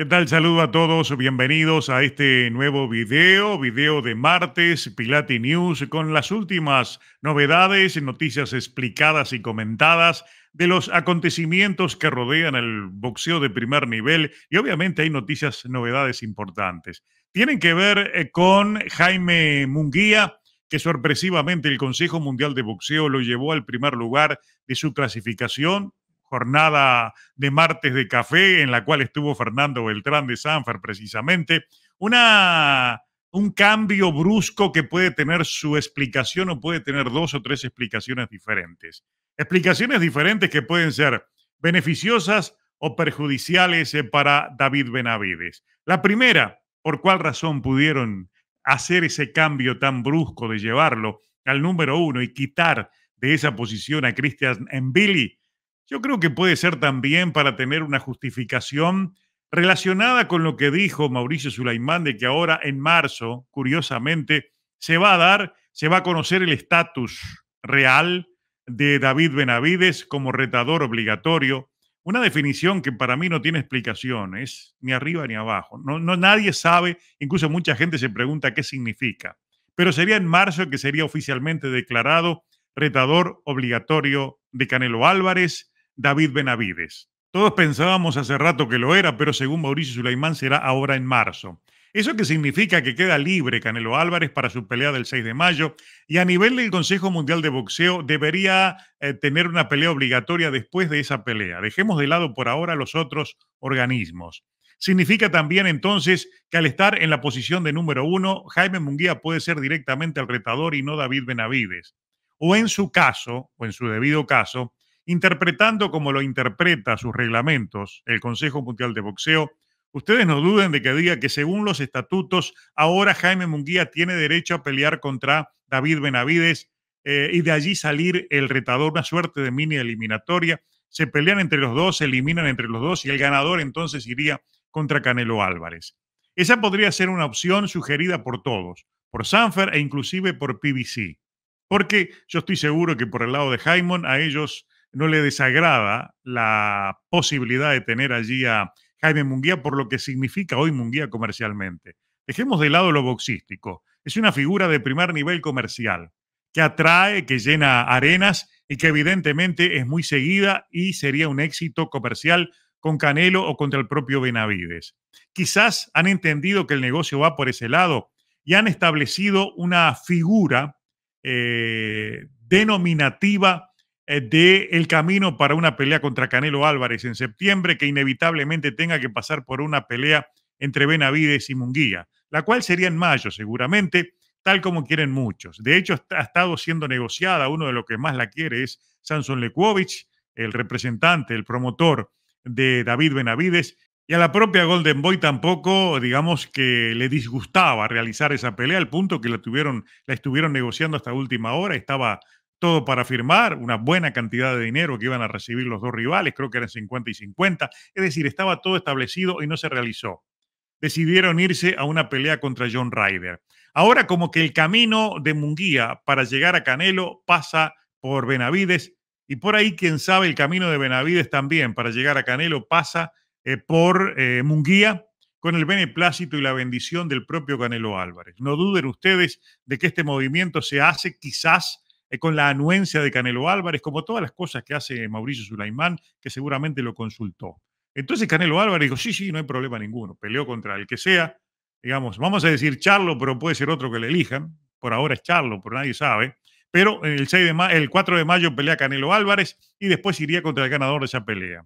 ¿Qué tal? Saludo a todos, bienvenidos a este nuevo video, video de martes, Pilati News, con las últimas novedades, noticias explicadas y comentadas de los acontecimientos que rodean el boxeo de primer nivel y obviamente hay noticias, novedades importantes. Tienen que ver eh, con Jaime Munguía, que sorpresivamente el Consejo Mundial de Boxeo lo llevó al primer lugar de su clasificación jornada de martes de café en la cual estuvo Fernando Beltrán de Sanfer precisamente. Una, un cambio brusco que puede tener su explicación o puede tener dos o tres explicaciones diferentes. Explicaciones diferentes que pueden ser beneficiosas o perjudiciales eh, para David Benavides. La primera, ¿por cuál razón pudieron hacer ese cambio tan brusco de llevarlo al número uno y quitar de esa posición a Christian Billy? Yo creo que puede ser también para tener una justificación relacionada con lo que dijo Mauricio Sulaimán de que ahora en marzo, curiosamente, se va a dar, se va a conocer el estatus real de David Benavides como retador obligatorio. Una definición que para mí no tiene explicaciones, ni arriba ni abajo. No, nadie sabe, incluso mucha gente se pregunta qué significa. Pero sería en marzo que sería oficialmente declarado retador obligatorio de Canelo Álvarez David Benavides. Todos pensábamos hace rato que lo era, pero según Mauricio Sulaimán será ahora en marzo. Eso que significa que queda libre Canelo Álvarez para su pelea del 6 de mayo y a nivel del Consejo Mundial de Boxeo debería eh, tener una pelea obligatoria después de esa pelea. Dejemos de lado por ahora los otros organismos. Significa también entonces que al estar en la posición de número uno, Jaime Munguía puede ser directamente el retador y no David Benavides. O en su caso, o en su debido caso, interpretando como lo interpreta sus reglamentos el Consejo Mundial de Boxeo, ustedes no duden de que diga que según los estatutos, ahora Jaime Munguía tiene derecho a pelear contra David Benavides eh, y de allí salir el retador, una suerte de mini eliminatoria. Se pelean entre los dos, se eliminan entre los dos y el ganador entonces iría contra Canelo Álvarez. Esa podría ser una opción sugerida por todos, por Sanfer e inclusive por PBC. Porque yo estoy seguro que por el lado de Jaimon a ellos no le desagrada la posibilidad de tener allí a Jaime Munguía por lo que significa hoy Munguía comercialmente. Dejemos de lado lo boxístico. Es una figura de primer nivel comercial que atrae, que llena arenas y que evidentemente es muy seguida y sería un éxito comercial con Canelo o contra el propio Benavides. Quizás han entendido que el negocio va por ese lado y han establecido una figura eh, denominativa eh, de el camino para una pelea contra Canelo Álvarez en septiembre que inevitablemente tenga que pasar por una pelea entre Benavides y Munguía, la cual sería en mayo seguramente, tal como quieren muchos. De hecho, ha estado siendo negociada, uno de los que más la quiere es Samson Lekovic, el representante, el promotor de David Benavides, y a la propia Golden Boy tampoco, digamos que le disgustaba realizar esa pelea, al punto que la, tuvieron, la estuvieron negociando hasta última hora, estaba todo para firmar, una buena cantidad de dinero que iban a recibir los dos rivales, creo que eran 50 y 50, es decir, estaba todo establecido y no se realizó. Decidieron irse a una pelea contra John Ryder. Ahora como que el camino de Munguía para llegar a Canelo pasa por Benavides y por ahí, quién sabe, el camino de Benavides también para llegar a Canelo pasa eh, por eh, Munguía con el beneplácito y la bendición del propio Canelo Álvarez. No duden ustedes de que este movimiento se hace quizás eh, con la anuencia de Canelo Álvarez, como todas las cosas que hace Mauricio Sulaimán, que seguramente lo consultó. Entonces Canelo Álvarez dijo, sí, sí, no hay problema ninguno, peleó contra el que sea, digamos, vamos a decir Charlo, pero puede ser otro que le elijan, por ahora es Charlo, pero nadie sabe, pero el, de el 4 de mayo pelea Canelo Álvarez y después iría contra el ganador de esa pelea.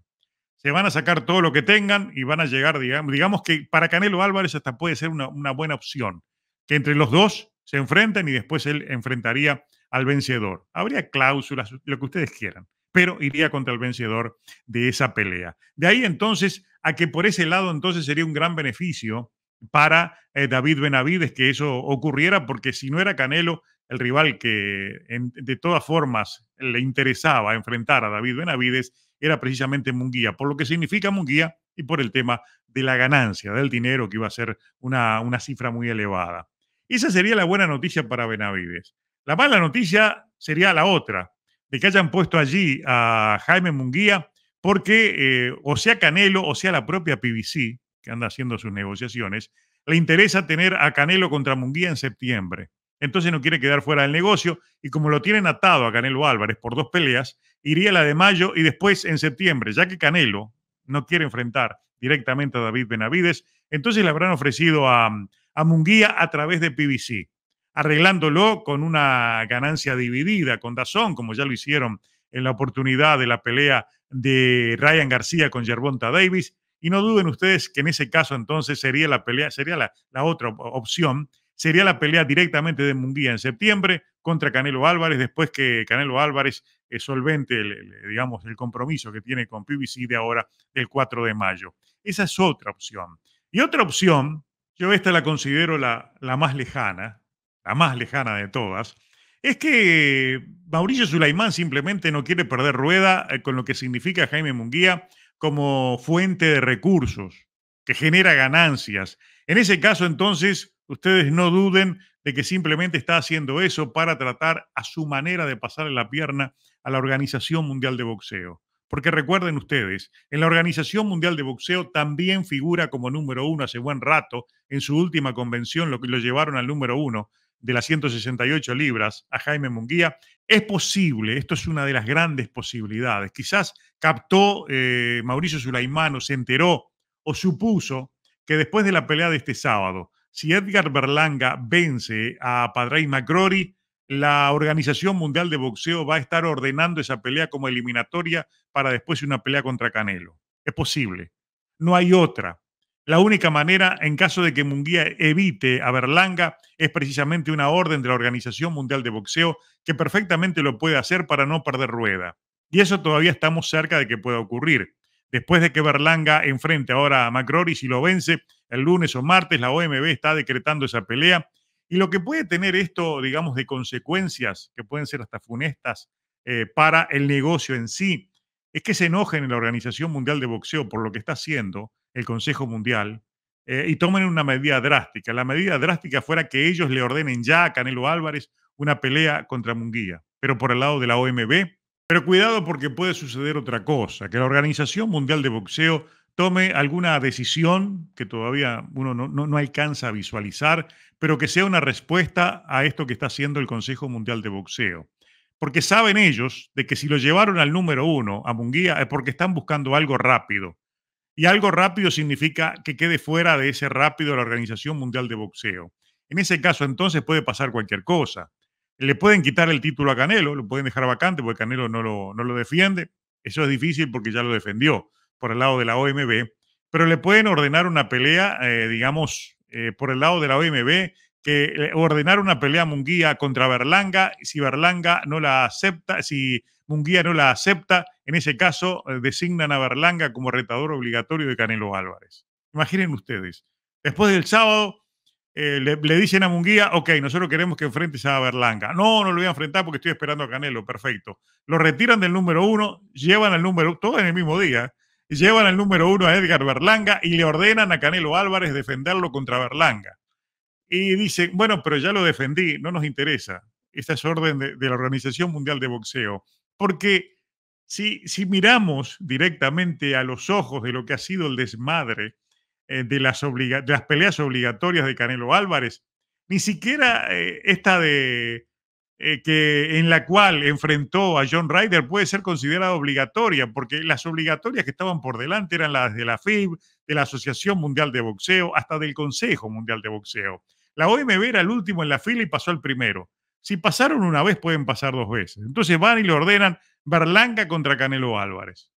Se van a sacar todo lo que tengan y van a llegar, digamos, digamos que para Canelo Álvarez hasta puede ser una buena opción, que entre los dos se enfrenten y después él enfrentaría al vencedor. Habría cláusulas, lo que ustedes quieran, pero iría contra el vencedor de esa pelea. De ahí entonces a que por ese lado entonces sería un gran beneficio para eh, David Benavides que eso ocurriera, porque si no era Canelo el rival que de todas formas le interesaba enfrentar a David Benavides, era precisamente Munguía, por lo que significa Munguía y por el tema de la ganancia, del dinero, que iba a ser una, una cifra muy elevada. Esa sería la buena noticia para Benavides. La mala noticia sería la otra, de que hayan puesto allí a Jaime Munguía, porque eh, o sea Canelo o sea la propia PBC, que anda haciendo sus negociaciones, le interesa tener a Canelo contra Munguía en septiembre. Entonces no quiere quedar fuera del negocio y como lo tienen atado a Canelo Álvarez por dos peleas, iría la de mayo y después en septiembre, ya que Canelo no quiere enfrentar directamente a David Benavides, entonces le habrán ofrecido a, a Munguía a través de PBC arreglándolo con una ganancia dividida con Dazón, como ya lo hicieron en la oportunidad de la pelea de Ryan García con Yerbonta Davis. Y no duden ustedes que en ese caso entonces sería la pelea, sería la, otra opción, sería la pelea directamente de Munguía en septiembre contra Canelo Álvarez, después que Canelo Álvarez solvente, el, digamos, el compromiso que tiene con PBC de ahora, el 4 de mayo. Esa es otra opción. Y otra opción, yo esta la considero la, la más lejana, la más lejana de todas, es que Mauricio Sulaimán simplemente no quiere perder rueda eh, con lo que significa Jaime Munguía como fuente de recursos, que genera ganancias. En ese caso, entonces, ustedes no duden de que simplemente está haciendo eso para tratar a su manera de pasarle la pierna a la Organización Mundial de Boxeo. Porque recuerden ustedes, en la Organización Mundial de Boxeo también figura como número uno hace buen rato, en su última convención lo, que lo llevaron al número uno, de las 168 libras a Jaime Munguía. Es posible, esto es una de las grandes posibilidades. Quizás captó eh, Mauricio Sulaimano, se enteró o supuso que después de la pelea de este sábado, si Edgar Berlanga vence a Padraig Macrory, la Organización Mundial de Boxeo va a estar ordenando esa pelea como eliminatoria para después una pelea contra Canelo. Es posible. No hay otra. La única manera, en caso de que Munguía evite a Berlanga, es precisamente una orden de la Organización Mundial de Boxeo que perfectamente lo puede hacer para no perder rueda. Y eso todavía estamos cerca de que pueda ocurrir. Después de que Berlanga enfrente ahora a Macrori, si lo vence el lunes o martes, la OMB está decretando esa pelea. Y lo que puede tener esto, digamos, de consecuencias que pueden ser hasta funestas eh, para el negocio en sí, es que se enojen en la Organización Mundial de Boxeo por lo que está haciendo el Consejo Mundial, eh, y tomen una medida drástica. La medida drástica fuera que ellos le ordenen ya a Canelo Álvarez una pelea contra Munguía, pero por el lado de la OMB. Pero cuidado porque puede suceder otra cosa, que la Organización Mundial de Boxeo tome alguna decisión que todavía uno no, no alcanza a visualizar, pero que sea una respuesta a esto que está haciendo el Consejo Mundial de Boxeo. Porque saben ellos de que si lo llevaron al número uno, a Munguía, es porque están buscando algo rápido y algo rápido significa que quede fuera de ese rápido la Organización Mundial de Boxeo. En ese caso, entonces puede pasar cualquier cosa. Le pueden quitar el título a Canelo, lo pueden dejar vacante porque Canelo no lo, no lo defiende. Eso es difícil porque ya lo defendió por el lado de la OMB. Pero le pueden ordenar una pelea, eh, digamos, eh, por el lado de la OMB que ordenar una pelea Munguía contra Berlanga, si Berlanga no la acepta, si Munguía no la acepta, en ese caso eh, designan a Berlanga como retador obligatorio de Canelo Álvarez. Imaginen ustedes, después del sábado eh, le, dicen a Munguía, ok, nosotros queremos que enfrentes a Berlanga. No, no lo voy a enfrentar porque estoy esperando a Canelo, perfecto. Lo retiran del número uno, llevan al número, todo en el mismo día, llevan al número uno a Edgar Berlanga y le ordenan a Canelo Álvarez defenderlo contra Berlanga. Y dicen, bueno, pero ya lo defendí, no nos interesa. Esta es orden de, la Organización Mundial de Boxeo. Porque si, si, miramos directamente a los ojos de lo que ha sido el desmadre eh, de, las las peleas obligatorias de Canelo Álvarez, ni siquiera eh, esta de, eh, que, en la cual enfrentó a John Ryder puede ser considerada obligatoria, porque las obligatorias que estaban por delante eran las de la FIB, de la Asociación Mundial de Boxeo, hasta del Consejo Mundial de Boxeo. La OMB era el último en la fila y pasó al primero. Si pasaron una vez, pueden pasar dos veces. Entonces van y le ordenan Berlanga contra Canelo Álvarez.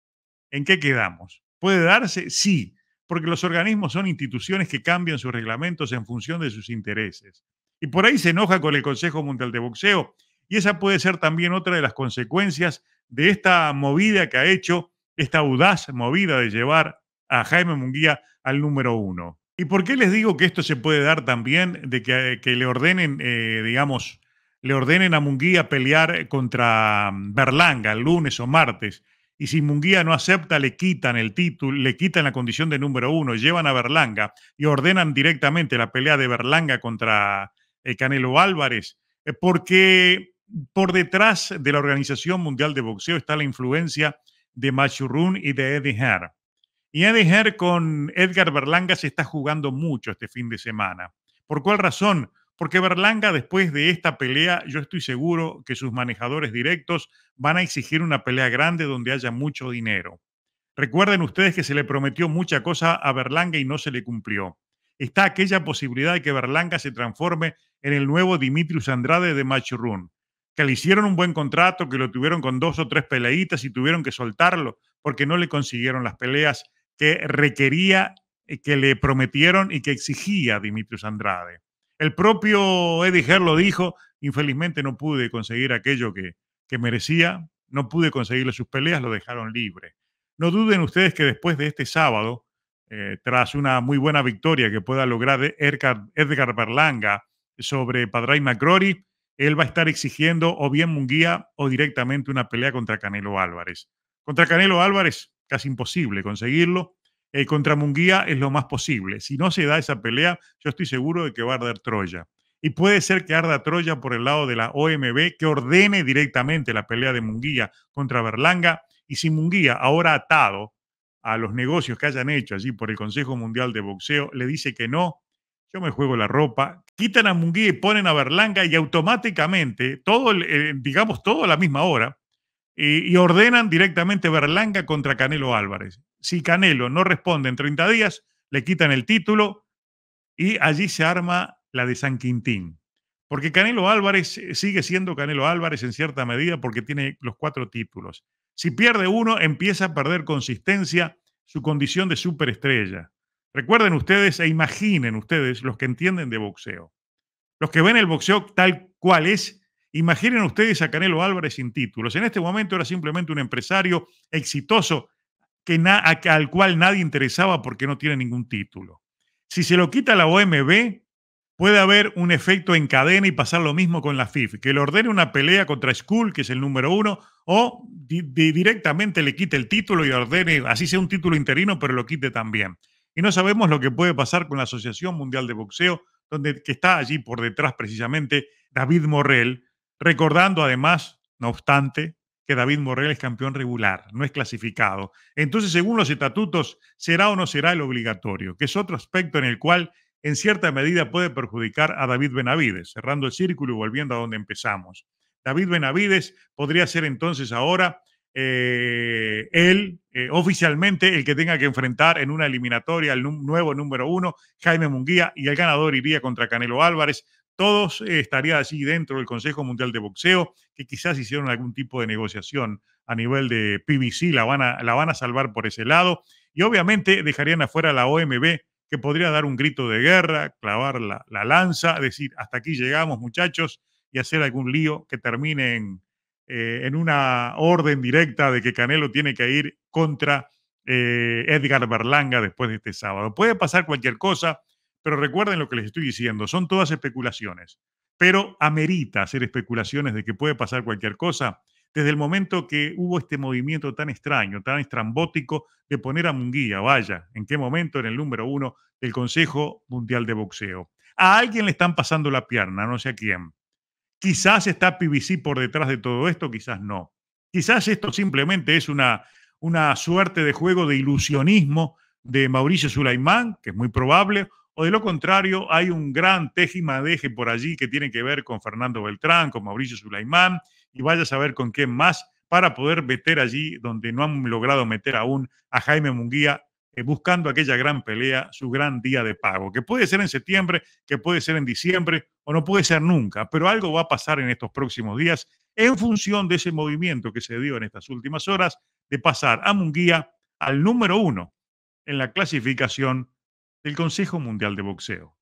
¿En qué quedamos? ¿Puede darse? Sí, porque los organismos son instituciones que cambian sus reglamentos en función de sus intereses. Y por ahí se enoja con el Consejo Mundial de Boxeo. Y esa puede ser también otra de las consecuencias de esta movida que ha hecho, esta audaz movida de llevar a Jaime Munguía al número uno. ¿Y por qué les digo que esto se puede dar también de que, le ordenen, eh, digamos, le ordenen a Munguía pelear contra mm, Berlanga el lunes o martes? Y si Munguía no acepta, le quitan el título, le quitan la condición de número uno, llevan a Berlanga y ordenan directamente la pelea de Berlanga contra eh, Canelo Álvarez, eh, porque por detrás de la Organización Mundial de Boxeo está la influencia de run y de Eddie Herr. Y Eddie Herr con Edgar Berlanga se está jugando mucho este fin de semana. ¿Por cuál razón? Porque Berlanga, después de esta pelea, yo estoy seguro que sus manejadores directos van a exigir una pelea grande donde haya mucho dinero. Recuerden ustedes que se le prometió mucha cosa a Berlanga y no se le cumplió. Está aquella posibilidad de que Berlanga se transforme en el nuevo Dimitrius Andrade de machurún que le hicieron un buen contrato, que lo tuvieron con dos o tres peleitas y tuvieron que soltarlo porque no le consiguieron las peleas que requería, eh, que le prometieron y que exigía Dimitrius Andrade. El propio Eddie lo dijo, infelizmente no pude conseguir aquello que, merecía, no pude conseguirle sus peleas, lo dejaron libre. No duden ustedes que después de este sábado, eh, tras una muy buena victoria que pueda lograr Edgar Berlanga sobre Padraig Macrori, Él va a estar exigiendo o bien Munguía o directamente una pelea contra Canelo Álvarez. Contra Canelo Álvarez, casi imposible conseguirlo. Eh, contra Munguía es lo más posible. Si no se da esa pelea, yo estoy seguro de que va a arder Troya. Y puede ser que arda Troya por el lado de la OMB, que ordene directamente la pelea de Munguía contra Berlanga. Y si Munguía, ahora atado a los negocios que hayan hecho allí por el Consejo Mundial de Boxeo, le dice que no, yo me juego la ropa, quitan a Munguí y ponen a Berlanga y automáticamente, todo, eh, digamos, todo a la misma hora, eh, y ordenan directamente Berlanga contra Canelo Álvarez. Si Canelo no responde en 30 días, le quitan el título y allí se arma la de San Quintín. Porque Canelo Álvarez eh, sigue siendo Canelo Álvarez en cierta medida porque tiene los cuatro títulos. Si pierde uno, empieza a perder consistencia su condición de superestrella. Recuerden ustedes e imaginen ustedes los que entienden de boxeo, los que ven el boxeo tal cual es, imaginen ustedes a Canelo Álvarez sin títulos. En este momento era simplemente un empresario exitoso que al cual nadie interesaba porque no tiene ningún título. Si se lo quita la OMB, puede haber un efecto en cadena y pasar lo mismo con la FIF, que le ordene una pelea contra Skull, que es el número uno, o directamente le quite el título y ordene, así sea un título interino, pero lo quite también y no sabemos lo que puede pasar con la Asociación Mundial de Boxeo, donde que está allí por detrás precisamente David Morrell, recordando además, no obstante, que David Morrell es campeón regular, no es clasificado. Entonces, según los estatutos, será o no será el obligatorio, que es otro aspecto en el cual en cierta medida puede perjudicar a David Benavides, cerrando el círculo y volviendo a donde empezamos. David Benavides podría ser entonces ahora eh, él eh, oficialmente el que tenga que enfrentar en una eliminatoria al nuevo número uno, Jaime Munguía, y el ganador iría contra Canelo Álvarez. Todos eh, estarían allí dentro del Consejo Mundial de Boxeo, que quizás hicieron algún tipo de negociación a nivel de PBC, la van a, la van a salvar por ese lado. Y obviamente dejarían afuera la OMB, que podría dar un grito de guerra, clavar la, la lanza, decir, hasta aquí llegamos muchachos, y hacer algún lío que termine en, eh, en una orden directa de que Canelo tiene que ir contra eh, Edgar Berlanga después de este sábado. Puede pasar cualquier cosa, pero recuerden lo que les estoy diciendo, son todas especulaciones, pero amerita hacer especulaciones de que puede pasar cualquier cosa. Desde el momento que hubo este movimiento tan extraño, tan estrambótico de poner a Munguía, vaya, ¿en qué momento? En el número uno del Consejo Mundial de Boxeo. A alguien le están pasando la pierna, no sé a quién. Quizás está PBC por detrás de todo esto, quizás no. Quizás esto simplemente es una, una suerte de juego de ilusionismo de Mauricio Sulaimán, que es muy probable, o de lo contrario, hay un gran tejimadeje por allí que tiene que ver con Fernando Beltrán, con Mauricio Sulaimán, y vaya a saber con quién más para poder meter allí donde no han logrado meter aún a Jaime Munguía eh, buscando aquella gran pelea, su gran día de pago, que puede ser en septiembre, que puede ser en diciembre o no puede ser nunca, pero algo va a pasar en estos próximos días en función de ese movimiento que se dio en estas últimas horas de pasar a Munguía al número uno en la clasificación del Consejo Mundial de Boxeo.